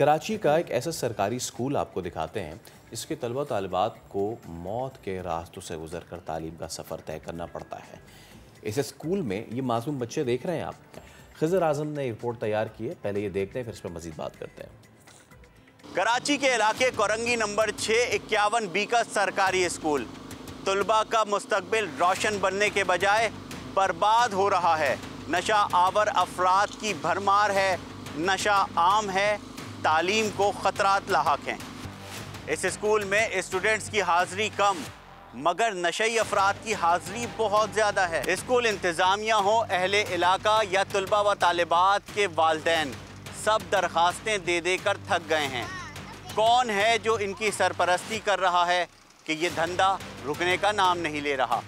कराची का एक ऐसा सरकारी स्कूल आपको दिखाते हैं इसके तलबा तलबात को मौत के रास्तों से गुजर कर तालीम का सफ़र तय करना पड़ता है इस स्कूल में ये मासूम बच्चे देख रहे हैं आप खजर आजम ने रिपोर्ट तैयार की है पहले ये देखते हैं फिर इस पर मजीद बात करते हैं कराची के इलाके कोरंगी नंबर छः इक्यावन बी का सरकारी स्कूल तलबा का मुस्तबिल रोशन बनने के बजाय बर्बाद हो रहा है नशा आवर अफराद की भरमार है नशा आम है तालीम को ख़तरात लाक हैं इस स्कूल में स्टूडेंट्स की हाजिरी कम मगर नशे अफराद की हाजिरी बहुत ज़्यादा है स्कूल इंतज़ामिया हो अहले इलाका या तलबा व तालबात के वाले सब दरख्वास्तें दे देकर थक गए हैं कौन है जो इनकी सरपरस्ती कर रहा है कि ये धंधा रुकने का नाम नहीं ले रहा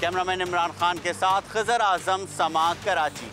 कैमरामैन इमरान खान के साथ खजर आजम समा कराची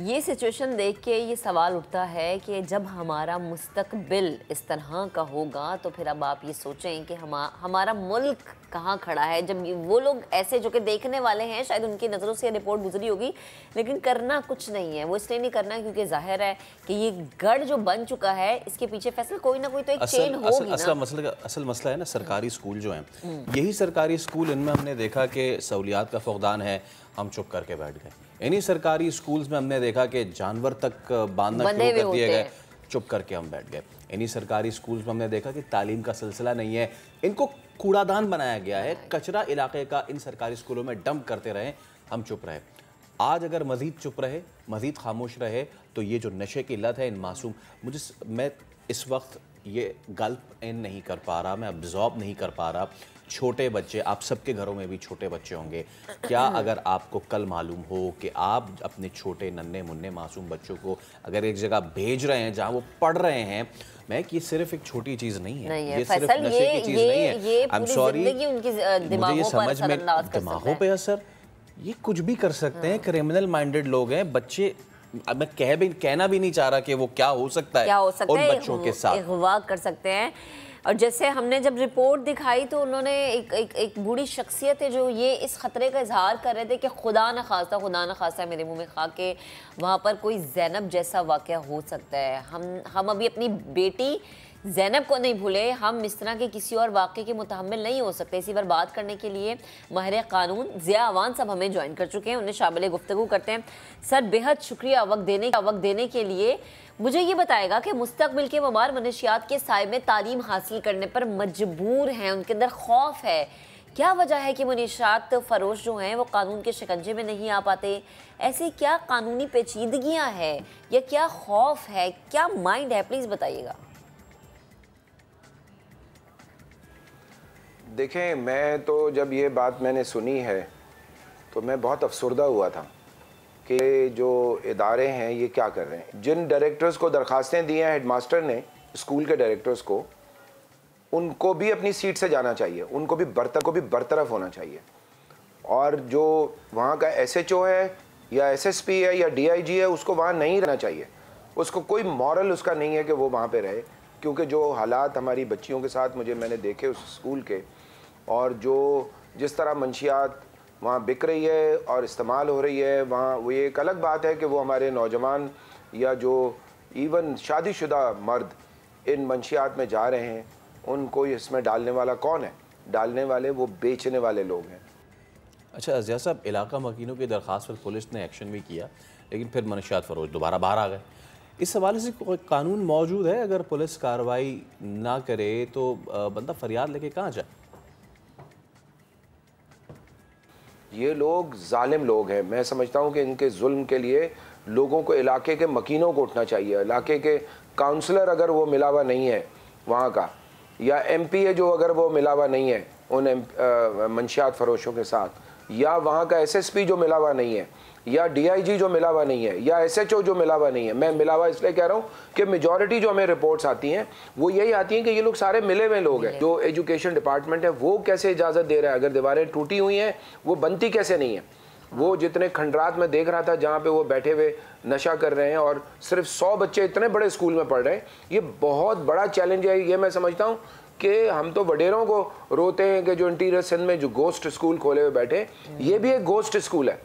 ये सिचुएशन देख के ये सवाल उठता है कि जब हमारा मुस्तकबिल इस तरह का होगा तो फिर अब आप ये सोचें कि हम हमारा मुल्क कहाँ खड़ा है जब वो लोग ऐसे जो कि देखने वाले हैं शायद उनकी नज़रों से रिपोर्ट गुजरी होगी लेकिन करना कुछ नहीं है वो इसलिए नहीं करना क्योंकि जाहिर है कि ये गढ़ जो बन चुका है इसके पीछे फैसला कोई ना कोई तो एक चेन होगी असल मसला असल मसला है ना सरकारी हम्म। स्कूल जो है हम्म। यही सरकारी स्कूल इनमें हमने देखा कि सहूलियात का फुकदान है हम चुप करके बैठ गए इन्हीं सरकारी स्कूल्स में हमने देखा कि जानवर तक बांधना शुरू कर दिए गए चुप करके हम बैठ गए इन्हीं सरकारी स्कूल में हमने देखा कि तालीम का सिलसिला नहीं है इनको कूड़ादान बनाया गया है कचरा इलाके का इन सरकारी स्कूलों में डंप करते रहे हम चुप रहे आज अगर मज़ीद चुप रहे मज़ीद खामोश रहे तो ये जो नशे की लत है इन मासूम मुझे मैं इस वक्त ये गल्प इन नहीं कर पा रहा मैं अब्जॉर्ब नहीं कर पा रहा छोटे बच्चे आप सबके घरों में भी छोटे बच्चे होंगे क्या अगर आपको कल मालूम हो कि आप अपने छोटे नन्हे मुन्ने मासूम बच्चों को अगर एक जगह भेज रहे हैं जहाँ वो पढ़ रहे हैं मैं कि ये सिर्फ एक छोटी चीज नहीं है, नहीं है ये सिर्फ नशे ये, की चीज ये, नहीं है आई एम सॉरी मुझे ये समझ में दिमागों पर असर ये कुछ भी कर सकते हैं क्रिमिनल हाँ। माइंडेड लोग हैं बच्चे अब मैं कह भी कहना भी नहीं चाह रहा कि वो क्या हो सकता है क्या हो सकता है बच्चों के साथ कर सकते हैं और जैसे हमने जब रिपोर्ट दिखाई तो उन्होंने एक एक, एक बूढ़ी शख्सियत है जो ये इस ख़तरे का इजहार कर रहे थे कि खुदा न खासा खुदा न खासा मेरे मुंह में खा के वहाँ पर कोई जैनब जैसा वाक़ हो सकता है हम हम अभी अपनी बेटी जैनब को नहीं भूले हम इस तरह के किसी और वाक़े के मुतहमल नहीं हो सकते इसी पर बात करने के लिए माहिर कानून ज़िया अवान साहब हमें ज्वाइन कर चुके हैं उन्हें शामिल गुफ्तु करते हैं सर बेहद शुक्रिया वक्त देने का वक्त देने के लिए मुझे ये बताएगा कि मुस्तबिल के ममार मनशियात के साय में तालीम हासिल करने पर मजबूर हैं उनके अंदर खौफ है क्या वजह है कि मनीषात फरोश जो हैं वो कानून के शिकंजे में नहीं आ पाते ऐसे क्या कानूनी पेचीदगियां हैं या क्या खौफ है क्या माइंड है प्लीज़ बताइएगा देखें मैं तो जब ये बात मैंने सुनी है तो मैं बहुत अफसरदा हुआ था कि जो इदारे हैं ये क्या कर रहे हैं जिन डायरेक्टर्स को दरखास्तें दी हैं हेडमास्टर ने स्कूल के डायरेक्टर्स को उनको भी अपनी सीट से जाना चाहिए उनको भी बरतर को भी बरतरफ होना चाहिए और जो वहाँ का एस है या एस है या डी है उसको वहाँ नहीं रहना चाहिए उसको कोई मॉरल उसका नहीं है कि वो वहाँ पर रहे क्योंकि जो हालात हमारी बच्चियों के साथ मुझे मैंने देखे उस स्कूल के और जो जिस तरह मंशियात वहाँ बिक रही है और इस्तेमाल हो रही है वहाँ वो ये एक अलग बात है कि वो हमारे नौजवान या जो इवन शादीशुदा मर्द इन मंशियात में जा रहे हैं उनको इसमें डालने वाला कौन है डालने वाले वो बेचने वाले लोग हैं अच्छा अजिया साहब इलाका मकीनों की दरख्वास्त पर पुलिस ने एक्शन भी किया लेकिन फिर मनशियात फरोज दोबारा बाहर आ गए इस हवाले से कोई कानून मौजूद है अगर पुलिस कार्रवाई ना करे तो बंदा फरियाद लेके कहाँ जाए ये लोग ालिम लोग हैं मैं समझता हूँ कि इनके जुल्म के लिए लोगों को इलाके के मकीनों को उठना चाहिए इलाके के काउंसलर अगर वो मिला हुआ नहीं है वहाँ का या एम पी ए जो अगर वो मिला हुआ नहीं है उन मंशियात फरोशों के साथ या वहाँ का एस एस पी जो मिला हुआ नहीं है या डीआईजी जो मिला हुआ नहीं है या एसएचओ जो मिला हुआ नहीं है मैं मिला हुआ इसलिए कह रहा हूँ कि मेजॉरिटी जो हमें रिपोर्ट्स आती हैं वो यही आती हैं कि ये लोग सारे मिले हुए लोग हैं जो एजुकेशन डिपार्टमेंट है वो कैसे इजाज़त दे रहा है अगर दीवारें टूटी हुई हैं वो बनती कैसे नहीं है वो जितने खंडरात में देख रहा था जहाँ पे वो बैठे हुए नशा कर रहे हैं और सिर्फ सौ बच्चे इतने बड़े स्कूल में पढ़ रहे हैं ये बहुत बड़ा चैलेंज है ये मैं समझता हूँ कि हम तो वडेरों को रोते हैं कि जो इंटीरियर सिंध में जो गोस्ट स्कूल खोले हुए बैठे ये भी एक गोस्ट स्कूल है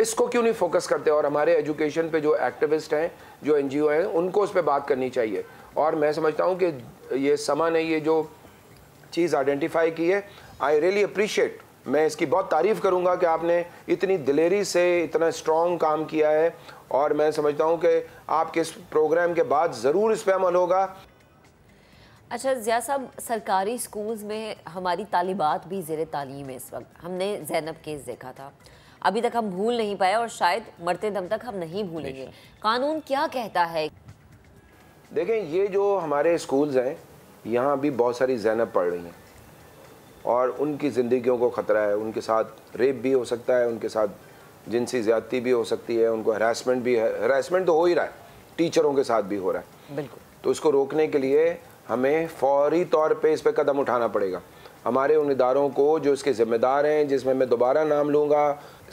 इसको क्यों नहीं फोकस करते और हमारे एजुकेशन पे जो एक्टिविस्ट हैं जो एन हैं उनको उस पर बात करनी चाहिए और मैं समझता हूँ कि ये समा ने ये जो चीज़ आइडेंटिफाई की है आई रियली अप्रिशिएट मैं इसकी बहुत तारीफ़ करूँगा कि आपने इतनी दिलेरी से इतना स्ट्रॉन्ग काम किया है और मैं समझता हूँ कि आपके इस प्रोग्राम के बाद ज़रूर इस पर अमल होगा अच्छा ज़िया साहब सरकारी स्कूल्स में हमारी तालिबात भी ज़ेर तालीम है इस वक्त हमने जैनब केस देखा था अभी तक हम भूल नहीं पाए और शायद मरते दम तक हम नहीं भूलेंगे कानून क्या कहता है देखें ये जो हमारे स्कूल्स हैं यहाँ भी बहुत सारी जैनब पढ़ रही हैं और उनकी ज़िंदगियों को ख़तरा है उनके साथ रेप भी हो सकता है उनके साथ जिनसी ज़्यादती भी हो सकती है उनको हरासमेंट भी है हरासमेंट तो हो ही रहा है टीचरों के साथ भी हो रहा है बिल्कुल तो इसको रोकने के लिए हमें फौरी तौर पे इस पर कदम उठाना पड़ेगा हमारे उन इदारों को जो इसके ज़िम्मेदार हैं जिसमें मैं दोबारा नाम लूँगा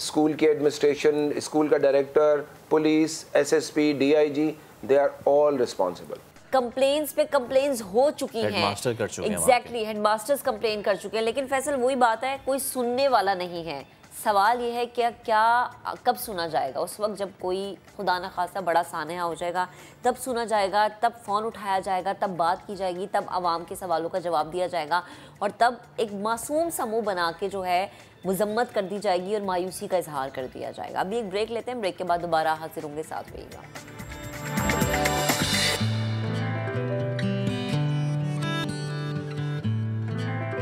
स्कूल की एडमिनिस्ट्रेशन स्कूल का director police SSP DIG they are all responsible complaints पे कंप्लेन्स हो चुकी हैं हेडमास्टर कर चुके हैं एग्जैक्टली हेडमास्टर्स कंप्लेन कर चुके हैं लेकिन फैसल वही बात है कोई सुनने वाला नहीं है सवाल यह है क्या क्या कब सुना जाएगा उस वक्त जब कोई खुदा न खासा बड़ा सानहा हो जाएगा तब सुना जाएगा तब फ़ोन उठाया जाएगा तब बात की जाएगी तब आवाम के सवालों का जवाब दिया जाएगा और तब एक मासूम समूह बना के जो है मजम्मत कर दी जाएगी और मायूसी का इजहार कर दिया जाएगा अभी एक ब्रेक लेते हैं ब्रेक के बाद दोबारा हाजिर होंगे साथ रहिएगा